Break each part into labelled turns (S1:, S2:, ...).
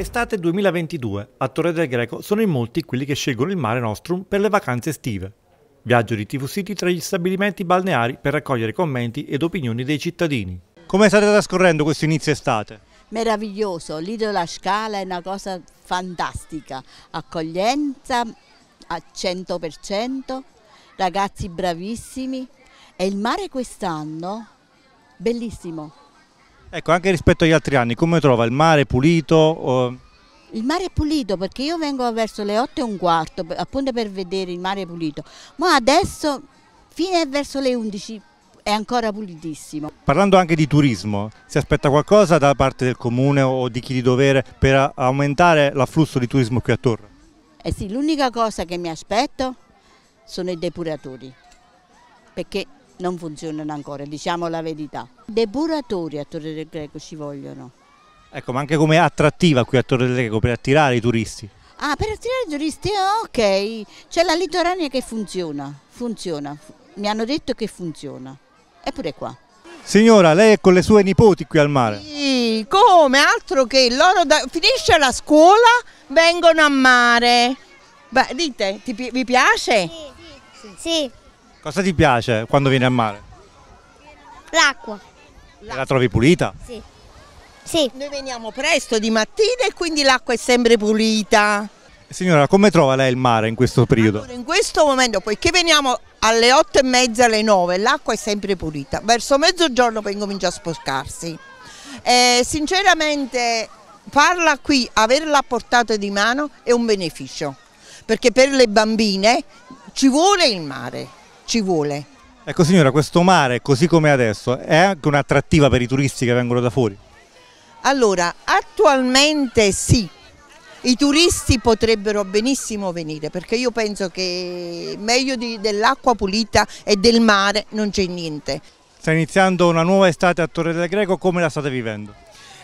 S1: Estate 2022, a Torre del Greco sono in molti quelli che scelgono il Mare Nostrum per le vacanze estive. Viaggio di City tra gli stabilimenti balneari per raccogliere commenti ed opinioni dei cittadini. Come state trascorrendo questo inizio estate?
S2: Meraviglioso, l'isola Scala è una cosa fantastica, accoglienza al 100%, ragazzi bravissimi e il mare quest'anno bellissimo.
S1: Ecco, anche rispetto agli altri anni, come trova il mare pulito? O...
S2: Il mare è pulito perché io vengo verso le 8 e un quarto, appunto per vedere il mare pulito, ma adesso fine verso le 11 è ancora pulitissimo.
S1: Parlando anche di turismo, si aspetta qualcosa da parte del comune o di chi di dovere per aumentare l'afflusso di turismo qui a Torre?
S2: Eh sì, l'unica cosa che mi aspetto sono i depuratori, perché non funzionano ancora, diciamo la verità. Depuratori a Torre del Greco ci vogliono.
S1: Ecco, ma anche come attrattiva qui a Torre del Greco per attirare i turisti.
S2: Ah, per attirare i turisti, ah, ok, c'è la litoranea che funziona, funziona, mi hanno detto che funziona, eppure qua.
S1: Signora, lei è con le sue nipoti qui al mare?
S2: Sì, come altro
S3: che loro da... finisce la scuola, vengono a mare. Beh, dite, ti, vi piace? Sì, sì. sì.
S1: Cosa ti piace quando vieni al mare? L'acqua. La trovi pulita?
S3: Sì. sì. Noi veniamo presto di mattina e quindi l'acqua è sempre pulita.
S1: Signora, come trova lei il mare in questo periodo? Allora,
S3: in questo momento, poiché veniamo alle otto e mezza, alle nove, l'acqua è sempre pulita. Verso mezzogiorno poi comincia a sporcarsi. Eh, sinceramente, farla qui, averla a portata di mano, è un beneficio. Perché per le bambine ci vuole il mare ci vuole.
S1: Ecco signora, questo mare, così come adesso, è anche un'attrattiva per i turisti che vengono da fuori?
S3: Allora, attualmente sì, i turisti potrebbero benissimo venire perché io penso che meglio dell'acqua pulita e del mare non c'è niente.
S4: Sta iniziando una nuova estate a Torre del Greco, come la state vivendo?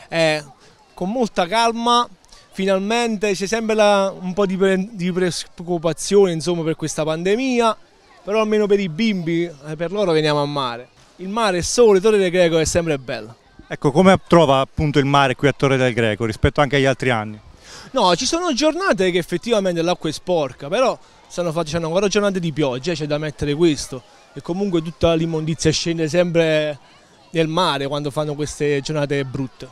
S4: Eh, con molta calma, finalmente c'è sempre la, un po' di, pre, di preoccupazione insomma, per questa pandemia, però almeno per i bimbi, eh, per loro veniamo a mare. Il mare, il sole, Torre del Greco è sempre bello.
S1: Ecco, come trova appunto il mare qui a Torre del Greco rispetto anche agli altri anni?
S4: No, ci sono giornate che effettivamente l'acqua è sporca, però stanno facendo ancora giornate di pioggia, c'è da mettere questo. E comunque tutta l'immondizia scende sempre nel mare quando fanno queste giornate brutte.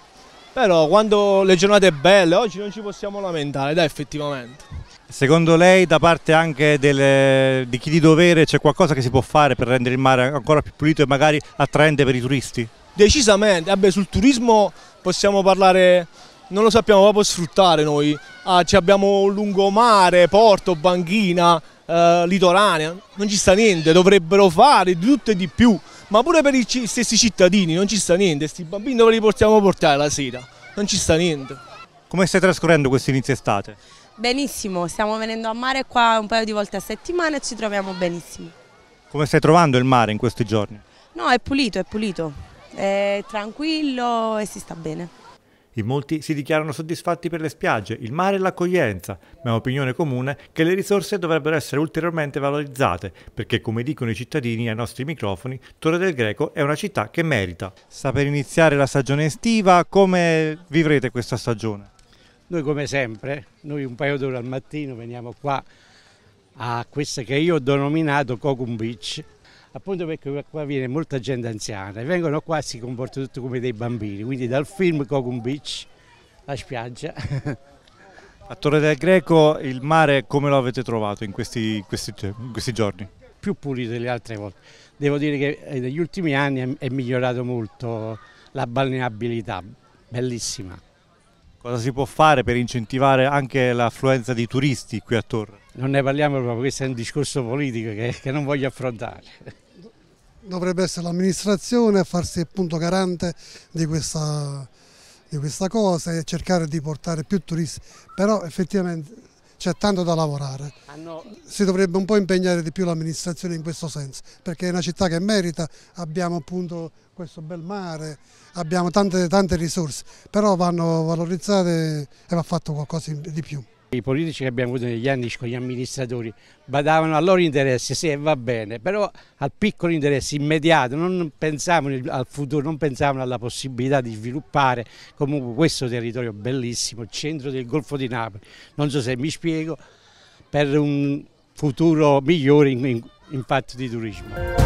S4: Però quando le giornate belle, oggi non ci possiamo lamentare, dai effettivamente. Secondo lei da parte
S1: anche del, di chi di dovere c'è qualcosa che si può fare per rendere il mare ancora più pulito e magari
S4: attraente per i turisti? Decisamente, Vabbè, sul turismo possiamo parlare, non lo sappiamo proprio sfruttare noi, ah, abbiamo lungomare, porto, banchina, eh, litoranea, non ci sta niente, dovrebbero fare di tutto e di più, ma pure per i stessi cittadini non ci sta niente, questi bambini dove li possiamo portare la sera? Non ci sta niente. Come stai trascorrendo quest'inizio estate?
S3: Benissimo, stiamo venendo a mare qua un paio di volte a settimana e ci troviamo benissimo.
S1: Come stai trovando il mare in questi giorni?
S3: No, è pulito, è pulito, è tranquillo e si sta bene.
S1: In molti si dichiarano soddisfatti per le spiagge, il mare e l'accoglienza, ma è opinione comune che le risorse dovrebbero essere ulteriormente valorizzate, perché come dicono i cittadini ai nostri microfoni, Torre del Greco è una città che merita. Sta per iniziare la stagione estiva, come vivrete questa stagione?
S5: Noi come sempre, noi un paio d'ore al mattino veniamo qua a questa che io ho denominato Cocum Beach, appunto perché qua viene molta gente anziana e vengono qua e si comportano tutti come dei bambini, quindi dal film Cocum Beach, la spiaggia. A Torre del Greco il mare come lo avete trovato in
S1: questi, questi, cioè, in questi giorni?
S5: Più pulito delle altre volte. Devo dire che eh, negli ultimi anni è migliorato molto la balneabilità, bellissima. Cosa si può fare per incentivare anche l'affluenza di turisti qui a Torre? Non ne parliamo proprio, questo è un discorso politico che, che non voglio affrontare. Dovrebbe essere l'amministrazione a farsi appunto garante di questa, di questa cosa e cercare di portare più turisti, però effettivamente c'è tanto da lavorare. Si dovrebbe un po' impegnare di più l'amministrazione in questo senso, perché è una città che merita, abbiamo appunto questo bel mare, abbiamo tante, tante risorse, però vanno valorizzate e va fatto qualcosa di più. I politici che abbiamo avuto negli anni con gli amministratori badavano al loro interesse, sì va bene, però al piccolo interesse immediato, non pensavano al futuro, non pensavano alla possibilità di sviluppare comunque questo territorio bellissimo, il centro del Golfo di Napoli, non so se mi spiego, per un futuro migliore in, in, in fatto di turismo.